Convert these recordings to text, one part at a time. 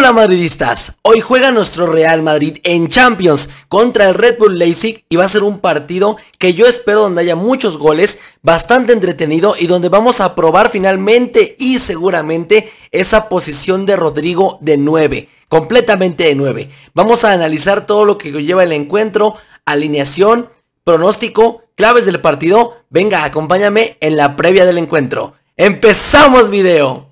Hola madridistas, hoy juega nuestro Real Madrid en Champions contra el Red Bull Leipzig y va a ser un partido que yo espero donde haya muchos goles, bastante entretenido y donde vamos a probar finalmente y seguramente esa posición de Rodrigo de 9, completamente de 9. Vamos a analizar todo lo que lleva el encuentro, alineación, pronóstico, claves del partido. Venga, acompáñame en la previa del encuentro. ¡Empezamos video!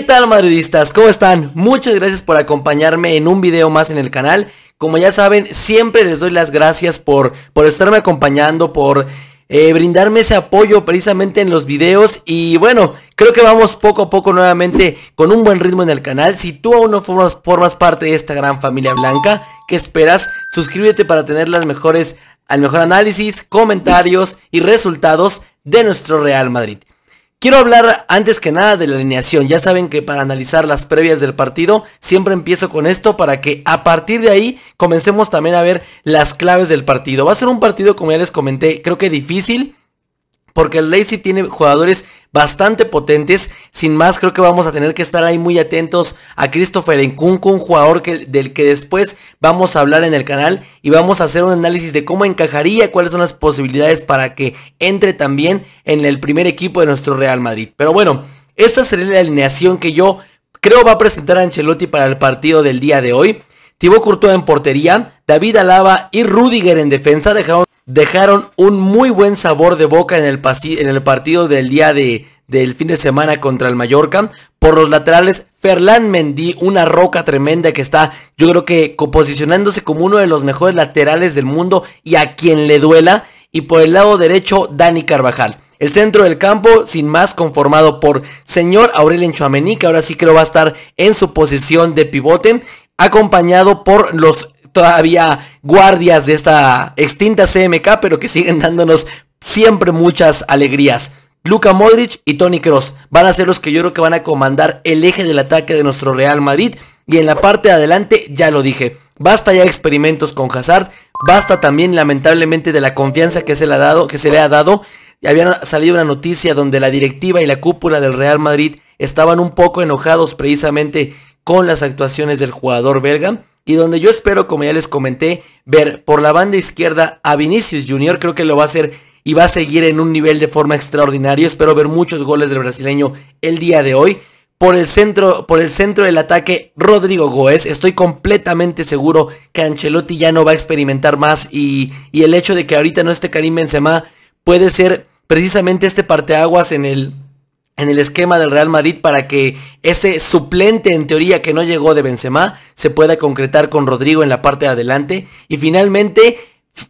¿Qué tal madridistas? ¿Cómo están? Muchas gracias por acompañarme en un video más en el canal. Como ya saben, siempre les doy las gracias por, por estarme acompañando, por eh, brindarme ese apoyo precisamente en los videos. Y bueno, creo que vamos poco a poco nuevamente con un buen ritmo en el canal. Si tú aún no formas, formas parte de esta gran familia blanca, ¿qué esperas? Suscríbete para tener las mejores, al mejor análisis, comentarios y resultados de nuestro Real Madrid. Quiero hablar antes que nada de la alineación. Ya saben que para analizar las previas del partido siempre empiezo con esto para que a partir de ahí comencemos también a ver las claves del partido. Va a ser un partido, como ya les comenté, creo que difícil. Porque el Lazy tiene jugadores bastante potentes sin más, creo que vamos a tener que estar ahí muy atentos a Christopher Nkunku, un jugador del que después vamos a hablar en el canal y vamos a hacer un análisis de cómo encajaría, cuáles son las posibilidades para que entre también en el primer equipo de nuestro Real Madrid. Pero bueno, esta sería la alineación que yo creo va a presentar a Ancelotti para el partido del día de hoy. Thibaut Courtois en portería, David Alaba y Rudiger en defensa dejaron, dejaron un muy buen sabor de boca en el, en el partido del día de, del fin de semana contra el Mallorca. Por los laterales, ...Ferlán Mendy, una roca tremenda que está, yo creo que posicionándose como uno de los mejores laterales del mundo y a quien le duela. Y por el lado derecho, Dani Carvajal. El centro del campo, sin más, conformado por señor Aurelien Chouameni, que ahora sí creo va a estar en su posición de pivote, acompañado por los todavía guardias de esta extinta CMK, pero que siguen dándonos siempre muchas alegrías. Luka Modric y Tony Cross van a ser los que yo creo que van a comandar el eje del ataque de nuestro Real Madrid. Y en la parte de adelante, ya lo dije, basta ya experimentos con Hazard, basta también lamentablemente de la confianza que se le ha dado, que se le ha dado. Había salido una noticia donde la directiva y la cúpula del Real Madrid estaban un poco enojados precisamente con las actuaciones del jugador belga y donde yo espero, como ya les comenté, ver por la banda izquierda a Vinicius Jr. Creo que lo va a hacer y va a seguir en un nivel de forma extraordinario. Espero ver muchos goles del brasileño el día de hoy. Por el centro, por el centro del ataque, Rodrigo Goes. Estoy completamente seguro que Ancelotti ya no va a experimentar más. Y, y el hecho de que ahorita no esté Karim Benzema puede ser precisamente este parteaguas en el, en el esquema del Real Madrid para que ese suplente en teoría que no llegó de Benzema se pueda concretar con Rodrigo en la parte de adelante. Y finalmente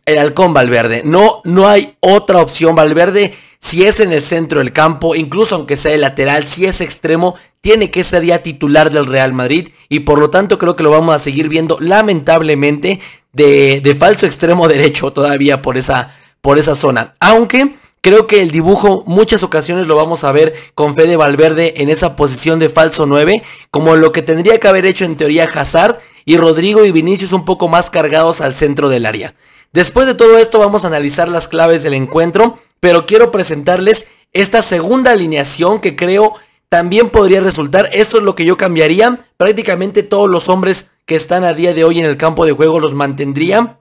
el halcón Valverde. No, no hay otra opción. Valverde, si es en el centro del campo, incluso aunque sea el lateral, si es extremo, tiene que ser ya titular del Real Madrid. Y por lo tanto creo que lo vamos a seguir viendo lamentablemente de, falso extremo derecho todavía por esa, por esa zona. Aunque... Creo que el dibujo muchas ocasiones lo vamos a ver con Fede Valverde en esa posición de falso 9, como lo que tendría que haber hecho en teoría Hazard y Rodrigo y Vinicius un poco más cargados al centro del área. Después de todo esto vamos a analizar las claves del encuentro, pero quiero presentarles esta segunda alineación que creo también podría resultar. Esto es lo que yo cambiaría. Prácticamente todos los hombres que están a día de hoy en el campo de juego los mantendría.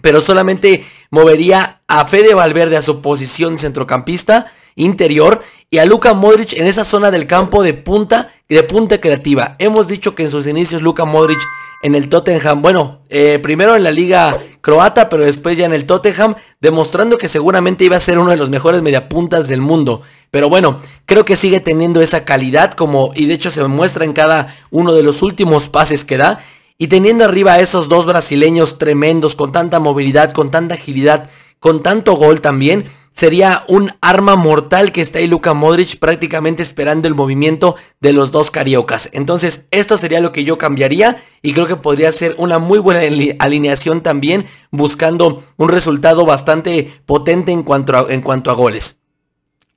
Pero solamente movería a Fede Valverde a su posición centrocampista interior y a Luka Modric en esa zona del campo de punta, de punta creativa. Hemos dicho que en sus inicios Luka Modric en el Tottenham. Bueno, eh, primero en la liga croata, pero después ya en el Tottenham, demostrando que seguramente iba a ser uno de los mejores mediapuntas del mundo. Pero bueno, creo que sigue teniendo esa calidad como, y de hecho se muestra en cada uno de los últimos pases que da. Y teniendo arriba a esos dos brasileños tremendos, con tanta movilidad, con tanta agilidad, con tanto gol también, sería un arma mortal que está ahí Luka Modric prácticamente esperando el movimiento de los dos cariocas. Entonces esto sería lo que yo cambiaría y creo que podría ser una muy buena alineación también buscando un resultado bastante potente en cuanto a, en cuanto a goles.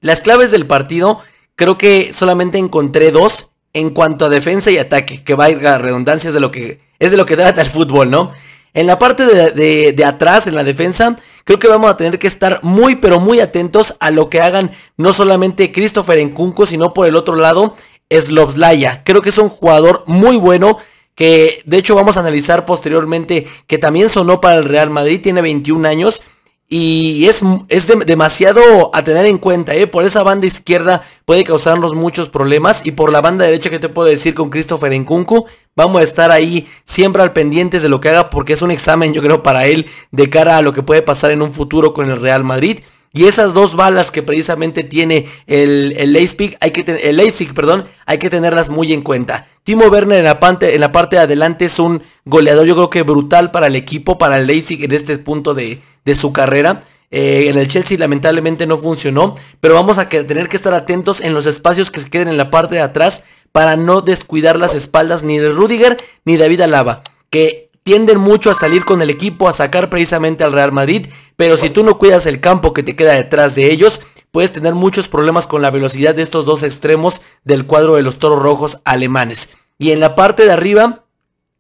Las claves del partido creo que solamente encontré dos en cuanto a defensa y ataque, que va a ir a redundancias de lo que es de lo que trata el fútbol, ¿no? En la parte de, atrás, en la defensa, creo que vamos a tener que estar muy, pero muy atentos a lo que hagan no solamente Christopher Encunco, sino por el otro lado, Slovslaya. Creo que es un jugador muy bueno. Que de hecho vamos a analizar posteriormente que también sonó para el Real Madrid, tiene 21 años y es, es demasiado a tener en cuenta, ¿eh? Por esa banda izquierda puede causarnos muchos problemas. Y por la banda derecha, que te puedo decir con Christopher Nkunku? Vamos a estar ahí siempre al pendientes de lo que haga porque es un examen, yo creo, para él de cara a lo que puede pasar en un futuro con el Real Madrid. Y esas dos balas que precisamente tiene el, el Leipzig, hay que el Leipzig, perdón, hay que tenerlas muy en cuenta. Timo Werner en la, parte, en la parte de adelante es un goleador, yo creo que brutal para el equipo, para el Leipzig en este punto de, de su carrera. Eh, en el Chelsea lamentablemente no funcionó, pero vamos a tener que estar atentos en los espacios que se queden en la parte de atrás para no descuidar las espaldas ni de Rudiger ni de David Alaba, que tienden mucho a salir con el equipo, a sacar precisamente al Real Madrid, pero si tú no cuidas el campo que te queda detrás de ellos, puedes tener muchos problemas con la velocidad de estos dos extremos del cuadro de los Toros Rojos alemanes. Y en la parte de arriba,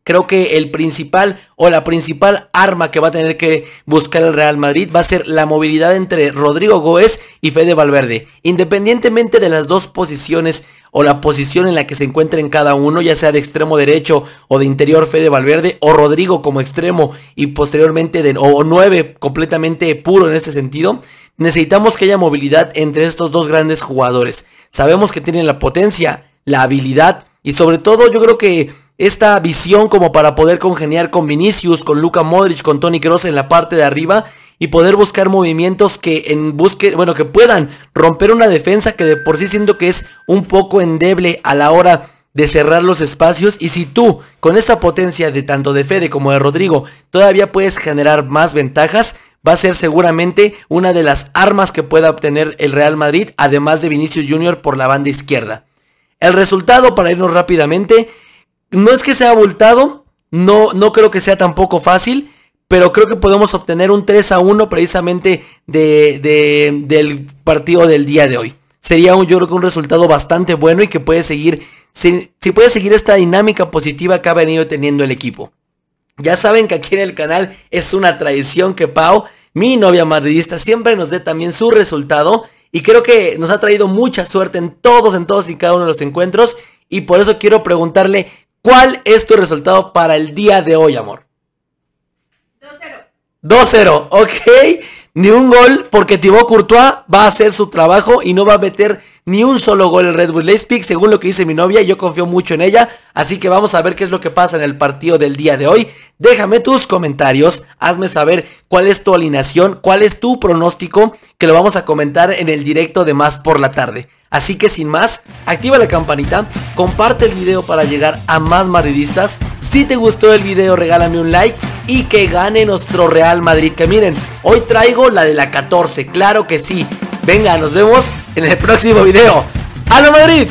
Creo que el principal o la principal arma que va a tener que buscar el Real Madrid va a ser la movilidad entre Rodrigo Góez y Fede Valverde. Independientemente de las dos posiciones o la posición en la que se encuentren cada uno, ya sea de extremo derecho o de interior Fede Valverde o Rodrigo como extremo y posteriormente de, o 9 completamente puro en este sentido, necesitamos que haya movilidad entre estos dos grandes jugadores. Sabemos que tienen la potencia, la habilidad y sobre todo yo creo que esta visión como para poder congeniar con Vinicius, con Luca Modric, con Tony Cross en la parte de arriba y poder buscar movimientos que en busque, bueno, que puedan romper una defensa que de por sí siento que es un poco endeble a la hora de cerrar los espacios y si tú con esa potencia de tanto de Fede como de Rodrigo todavía puedes generar más ventajas, va a ser seguramente una de las armas que pueda obtener el Real Madrid, además de Vinicius Jr. por la banda izquierda. El resultado, para irnos rápidamente, no es que sea abultado, no, no creo que sea tampoco fácil, pero creo que podemos obtener un 3 a 1 precisamente de, del partido del día de hoy. Sería un, yo creo que un resultado bastante bueno y que puede seguir, si, puede seguir esta dinámica positiva que ha venido teniendo el equipo. Ya saben que aquí en el canal es una tradición que Pau, mi novia madridista, siempre nos dé también su resultado. Y creo que nos ha traído mucha suerte en todos, en todos y cada uno de los encuentros. Y por eso quiero preguntarle ¿Cuál es tu resultado para el día de hoy, amor? 2-0. 2-0, ok. Ni un gol porque Thibaut Courtois va a hacer su trabajo y no va a meter ni un solo gol el Red Bull Leipzig, según lo que dice mi novia, yo confío mucho en ella, así que vamos a ver qué es lo que pasa en el partido del día de hoy. Déjame tus comentarios, hazme saber cuál es tu alineación, cuál es tu pronóstico, que lo vamos a comentar en el directo de más por la tarde. Así que sin más, activa la campanita, comparte el video para llegar a más madridistas. Si te gustó el video, regálame un like y que gane nuestro Real Madrid. Que miren, hoy traigo la de la 14, claro que sí. Venga, nos vemos en el próximo video. ¡A Madrid!